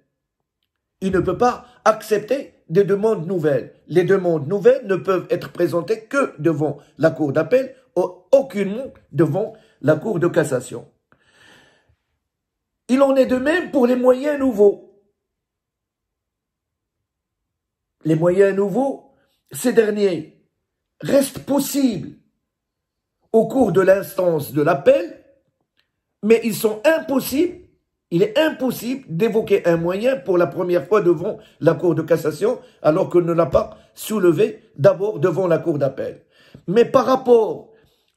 Il ne peut pas accepter des demandes nouvelles. Les demandes nouvelles ne peuvent être présentées que devant la Cour d'appel, aucunement devant la Cour de cassation. Il en est de même pour les moyens nouveaux. Les moyens nouveaux, ces derniers, restent possibles au cours de l'instance de l'appel, mais ils sont impossibles il est impossible d'évoquer un moyen pour la première fois devant la Cour de cassation, alors qu'on ne l'a pas soulevé d'abord devant la Cour d'appel. Mais par rapport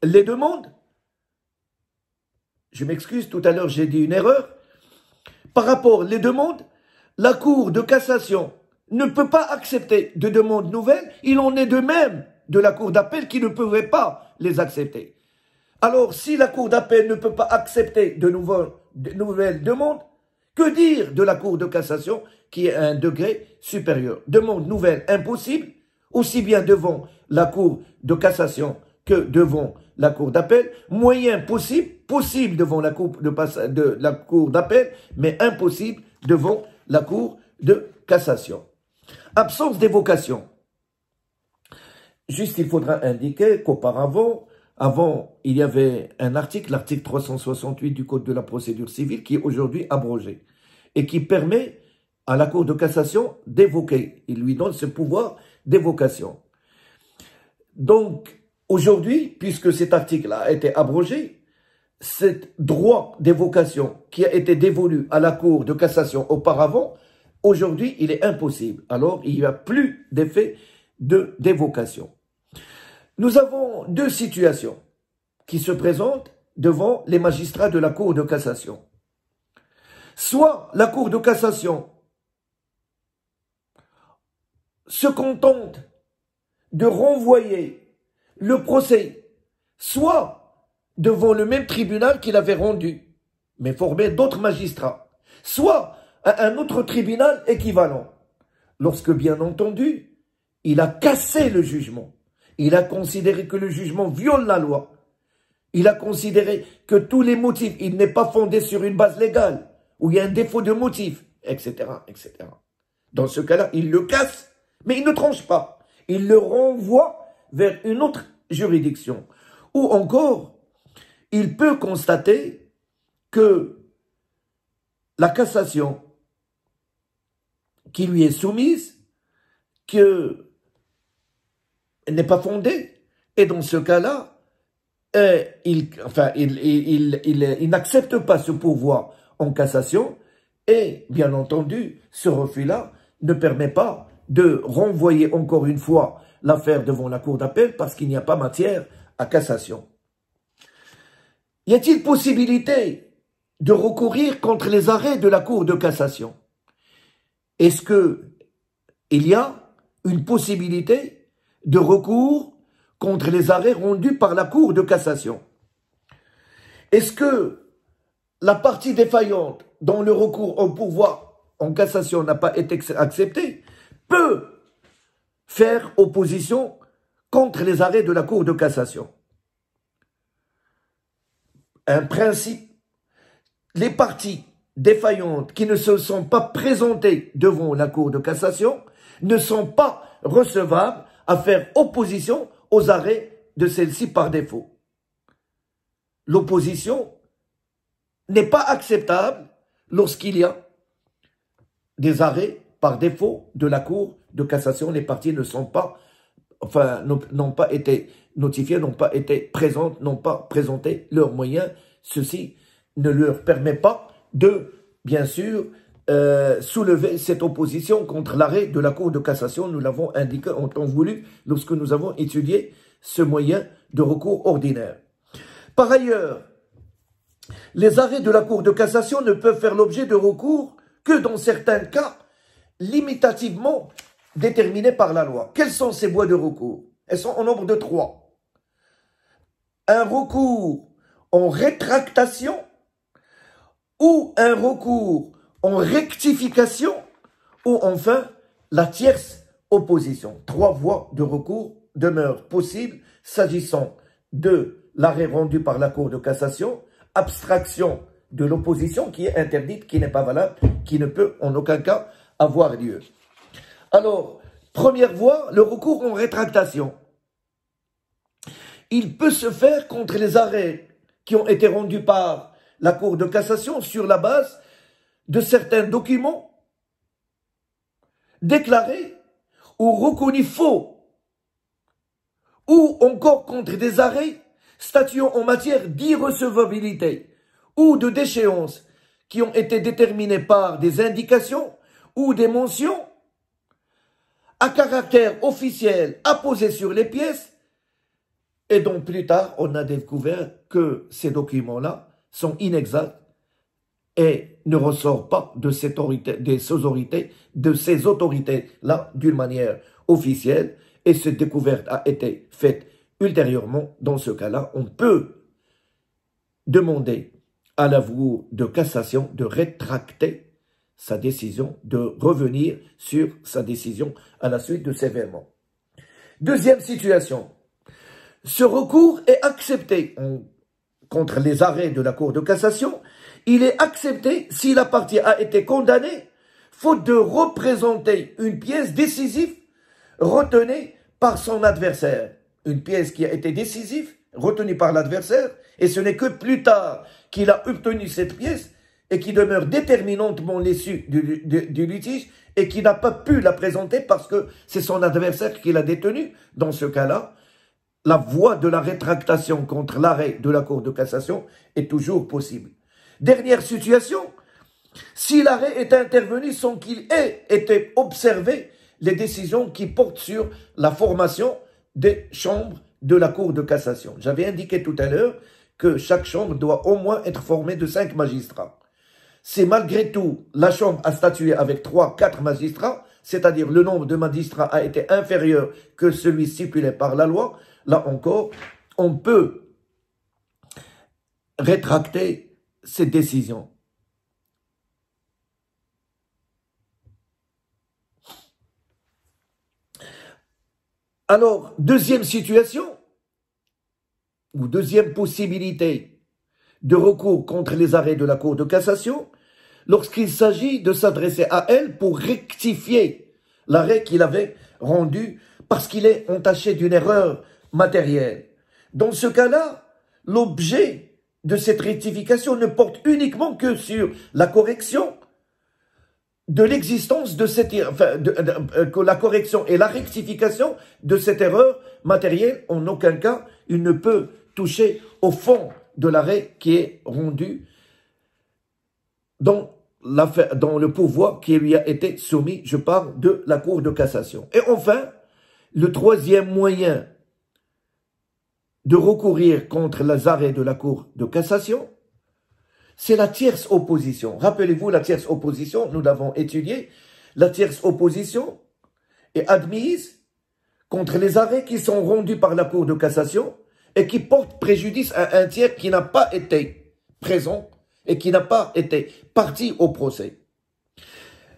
les demandes, je m'excuse, tout à l'heure j'ai dit une erreur, par rapport les demandes, la Cour de cassation ne peut pas accepter de demandes nouvelles, il en est de même de la Cour d'appel qui ne pourrait pas les accepter. Alors si la Cour d'appel ne peut pas accepter de nouvelles nouvelle demande, que dire de la Cour de cassation qui est à un degré supérieur Demande nouvelle impossible, aussi bien devant la Cour de cassation que devant la Cour d'appel, moyen possible, possible devant la Cour de, la Cour d'appel, mais impossible devant la Cour de cassation. Absence d'évocation. Juste, il faudra indiquer qu'auparavant, avant, il y avait un article, l'article 368 du Code de la procédure civile, qui est aujourd'hui abrogé et qui permet à la Cour de cassation d'évoquer. Il lui donne ce pouvoir d'évocation. Donc, aujourd'hui, puisque cet article a été abrogé, ce droit d'évocation qui a été dévolu à la Cour de cassation auparavant, aujourd'hui, il est impossible. Alors, il n'y a plus d'effet de d'évocation. Nous avons deux situations qui se présentent devant les magistrats de la Cour de cassation. Soit la Cour de cassation se contente de renvoyer le procès, soit devant le même tribunal qu'il avait rendu, mais formé d'autres magistrats, soit à un autre tribunal équivalent, lorsque bien entendu, il a cassé le jugement. Il a considéré que le jugement viole la loi. Il a considéré que tous les motifs, il n'est pas fondé sur une base légale, où il y a un défaut de motif, etc., etc. Dans ce cas-là, il le casse, mais il ne tranche pas. Il le renvoie vers une autre juridiction. Ou encore, il peut constater que la cassation qui lui est soumise, que n'est pas fondée. Et dans ce cas-là, euh, il, enfin, il, n'accepte pas ce pouvoir en cassation et, bien entendu, ce refus-là ne permet pas de renvoyer encore une fois l'affaire devant la cour d'appel parce qu'il n'y a pas matière à cassation. Y a-t-il possibilité de recourir contre les arrêts de la cour de cassation Est-ce que il y a une possibilité de recours contre les arrêts rendus par la Cour de cassation. Est-ce que la partie défaillante dont le recours au pouvoir en cassation n'a pas été accepté peut faire opposition contre les arrêts de la Cour de cassation Un principe. Les parties défaillantes qui ne se sont pas présentées devant la Cour de cassation ne sont pas recevables à faire opposition aux arrêts de celle-ci par défaut. L'opposition n'est pas acceptable lorsqu'il y a des arrêts par défaut de la Cour de cassation. Les parties ne sont pas, enfin, n'ont pas été notifiées, n'ont pas été présentes, n'ont pas présenté leurs moyens. Ceci ne leur permet pas de, bien sûr, euh, soulever cette opposition contre l'arrêt de la Cour de cassation. Nous l'avons indiqué en temps voulu lorsque nous avons étudié ce moyen de recours ordinaire. Par ailleurs, les arrêts de la Cour de cassation ne peuvent faire l'objet de recours que dans certains cas limitativement déterminés par la loi. Quels sont ces bois de recours Elles sont au nombre de trois. Un recours en rétractation ou un recours en rectification ou enfin la tierce opposition. Trois voies de recours demeurent possibles s'agissant de l'arrêt rendu par la Cour de cassation, abstraction de l'opposition qui est interdite, qui n'est pas valable, qui ne peut en aucun cas avoir lieu. Alors, première voie, le recours en rétractation. Il peut se faire contre les arrêts qui ont été rendus par la Cour de cassation sur la base de certains documents déclarés ou reconnus faux, ou encore contre des arrêts statuant en matière d'irrecevabilité ou de déchéance qui ont été déterminés par des indications ou des mentions à caractère officiel apposées sur les pièces. Et dont plus tard, on a découvert que ces documents-là sont inexacts et ne ressort pas de, ces autorités, de ces autorités-là d'une manière officielle et cette découverte a été faite ultérieurement, dans ce cas-là, on peut demander à l'avoué de cassation de rétracter sa décision, de revenir sur sa décision à la suite de ces événements. Deuxième situation, ce recours est accepté contre les arrêts de la Cour de cassation il est accepté si la partie a été condamnée, faute de représenter une pièce décisive retenue par son adversaire. Une pièce qui a été décisive, retenue par l'adversaire, et ce n'est que plus tard qu'il a obtenu cette pièce et qui demeure déterminantement l'issue du, litige et qui n'a pas pu la présenter parce que c'est son adversaire qui l'a détenue. Dans ce cas-là, la voie de la rétractation contre l'arrêt de la Cour de cassation est toujours possible. Dernière situation, si l'arrêt est intervenu sans qu'il ait été observé, les décisions qui portent sur la formation des chambres de la Cour de cassation. J'avais indiqué tout à l'heure que chaque chambre doit au moins être formée de cinq magistrats. Si malgré tout la chambre a statué avec trois, quatre magistrats, c'est-à-dire le nombre de magistrats a été inférieur que celui stipulé par la loi, là encore, on peut rétracter cette décision. Alors, deuxième situation, ou deuxième possibilité de recours contre les arrêts de la Cour de cassation, lorsqu'il s'agit de s'adresser à elle pour rectifier l'arrêt qu'il avait rendu parce qu'il est entaché d'une erreur matérielle. Dans ce cas-là, l'objet de cette rectification ne porte uniquement que sur la correction de l'existence de cette er-, enfin, de, euh, la correction et la rectification de cette erreur matérielle en aucun cas il ne peut toucher au fond de l'arrêt qui est rendu dans dans le pouvoir qui lui a été soumis je parle de la cour de cassation et enfin le troisième moyen de recourir contre les arrêts de la Cour de cassation, c'est la tierce opposition. Rappelez-vous la tierce opposition, nous l'avons étudiée. La tierce opposition est admise contre les arrêts qui sont rendus par la Cour de cassation et qui portent préjudice à un tiers qui n'a pas été présent et qui n'a pas été parti au procès.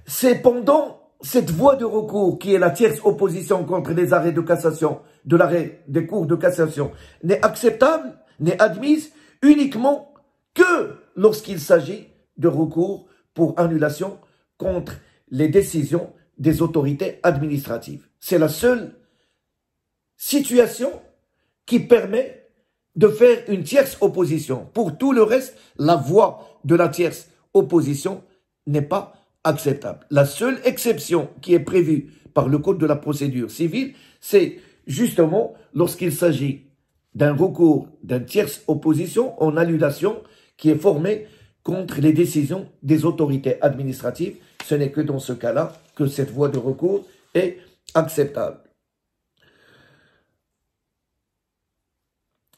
Cependant, cette voie de recours qui est la tierce opposition contre les arrêts de cassation, de l'arrêt des cours de cassation, n'est acceptable, n'est admise uniquement que lorsqu'il s'agit de recours pour annulation contre les décisions des autorités administratives. C'est la seule situation qui permet de faire une tierce opposition. Pour tout le reste, la voie de la tierce opposition n'est pas acceptable. La seule exception qui est prévue par le Code de la procédure civile, c'est justement lorsqu'il s'agit d'un recours d'un tierce opposition en annulation qui est formé contre les décisions des autorités administratives. Ce n'est que dans ce cas-là que cette voie de recours est acceptable.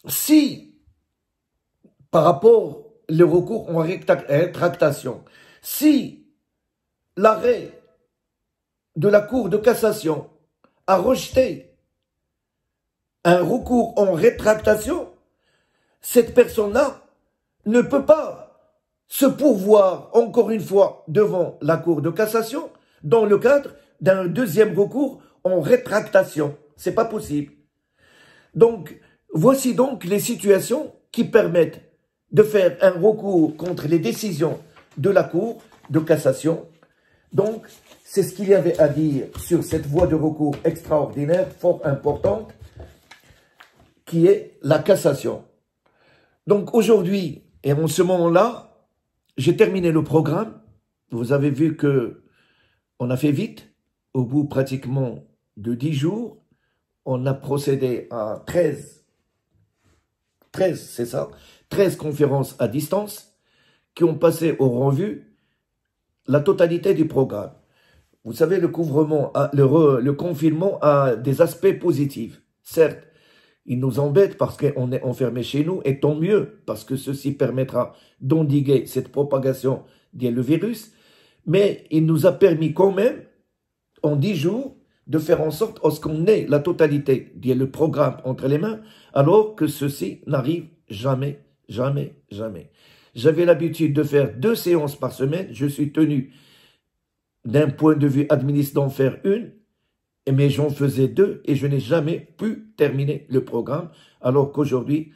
Si, par rapport au recours en rétractation, si l'arrêt de la Cour de cassation a rejeté un recours en rétractation, cette personne-là ne peut pas se pourvoir encore une fois devant la Cour de cassation dans le cadre d'un deuxième recours en rétractation. C'est pas possible. Donc, voici donc les situations qui permettent de faire un recours contre les décisions de la Cour de cassation donc, c'est ce qu'il y avait à dire sur cette voie de recours extraordinaire, fort importante, qui est la cassation. Donc aujourd'hui, et en ce moment-là, j'ai terminé le programme. Vous avez vu que on a fait vite. Au bout pratiquement de dix jours, on a procédé à treize 13, c'est ça, 13 conférences à distance qui ont passé aux revues la totalité du programme. Vous savez, le couvrement, le, confinement a des aspects positifs. Certes, il nous embête parce qu'on est enfermé chez nous, et tant mieux, parce que ceci permettra d'endiguer cette propagation du virus, mais il nous a permis quand même, en dix jours, de faire en sorte qu'on ait la totalité du programme entre les mains, alors que ceci n'arrive jamais, jamais, jamais. J'avais l'habitude de faire deux séances par semaine. Je suis tenu d'un point de vue administratif d'en faire une, mais j'en faisais deux et je n'ai jamais pu terminer le programme. Alors qu'aujourd'hui,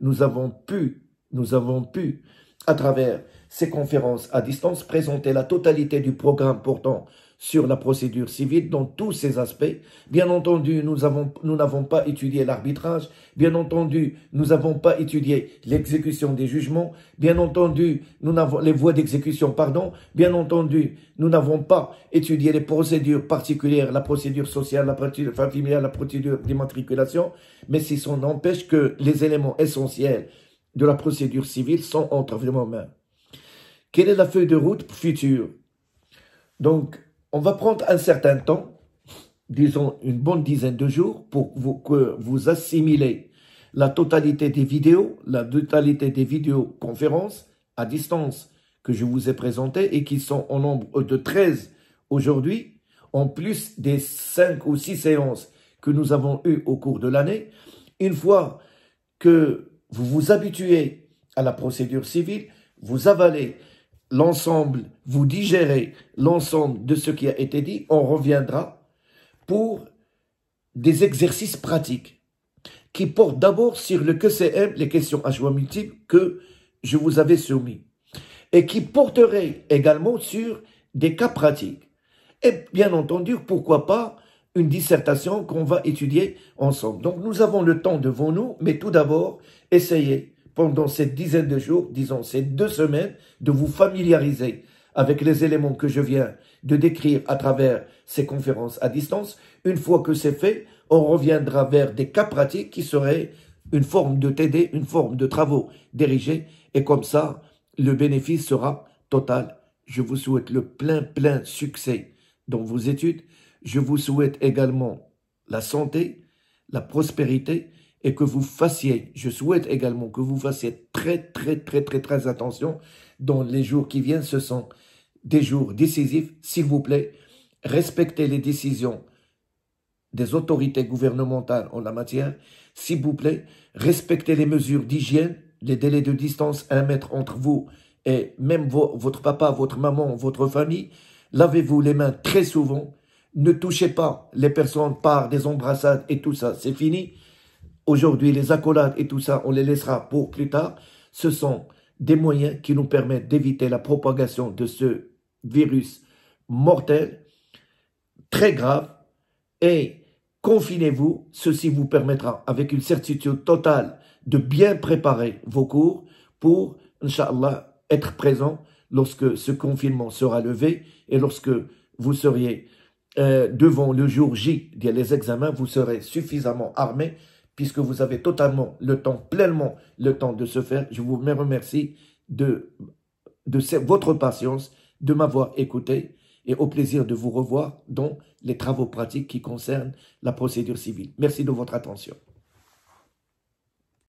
nous avons pu, nous avons pu, à travers ces conférences à distance, présenter la totalité du programme pourtant sur la procédure civile dans tous ses aspects. Bien entendu, nous n'avons nous pas étudié l'arbitrage. Bien entendu, nous n'avons pas étudié l'exécution des jugements. Bien entendu, nous n'avons les voies d'exécution, pardon. Bien entendu, nous n'avons pas étudié les procédures particulières, la procédure sociale, la procédure familiale, la procédure d'immatriculation. Mais si on n'empêche que les éléments essentiels de la procédure civile sont entre vraiment mains. Quelle est la feuille de route future Donc, on va prendre un certain temps, disons une bonne dizaine de jours, pour que vous assimilez la totalité des vidéos, la totalité des vidéoconférences à distance que je vous ai présentées et qui sont au nombre de 13 aujourd'hui, en plus des 5 ou 6 séances que nous avons eues au cours de l'année. Une fois que vous vous habituez à la procédure civile, vous avalez l'ensemble, vous digérez l'ensemble de ce qui a été dit, on reviendra pour des exercices pratiques qui portent d'abord sur le QCM, les questions à choix multiples que je vous avais soumis et qui porteraient également sur des cas pratiques. Et bien entendu, pourquoi pas une dissertation qu'on va étudier ensemble. Donc nous avons le temps devant nous, mais tout d'abord, essayez pendant cette dizaine de jours, disons ces deux semaines, de vous familiariser avec les éléments que je viens de décrire à travers ces conférences à distance. Une fois que c'est fait, on reviendra vers des cas pratiques qui seraient une forme de TD, une forme de travaux dirigés, et comme ça, le bénéfice sera total. Je vous souhaite le plein, plein succès dans vos études. Je vous souhaite également la santé, la prospérité, et que vous fassiez, je souhaite également que vous fassiez très, très, très, très, très attention dans les jours qui viennent. Ce sont des jours décisifs. S'il vous plaît, respectez les décisions des autorités gouvernementales en la matière. S'il vous plaît, respectez les mesures d'hygiène, les délais de distance à un mètre entre vous et même votre papa, votre maman, votre famille. Lavez-vous les mains très souvent. Ne touchez pas les personnes par des embrassades et tout ça. C'est fini. Aujourd'hui, les accolades et tout ça, on les laissera pour plus tard. Ce sont des moyens qui nous permettent d'éviter la propagation de ce virus mortel, très grave, et confinez-vous, ceci vous permettra avec une certitude totale de bien préparer vos cours pour, Inch'Allah, être présent lorsque ce confinement sera levé et lorsque vous seriez euh, devant le jour J les examens, vous serez suffisamment armé puisque vous avez totalement le temps, pleinement le temps de se faire. Je vous remercie de, de votre patience, de m'avoir écouté et au plaisir de vous revoir dans les travaux pratiques qui concernent la procédure civile. Merci de votre attention.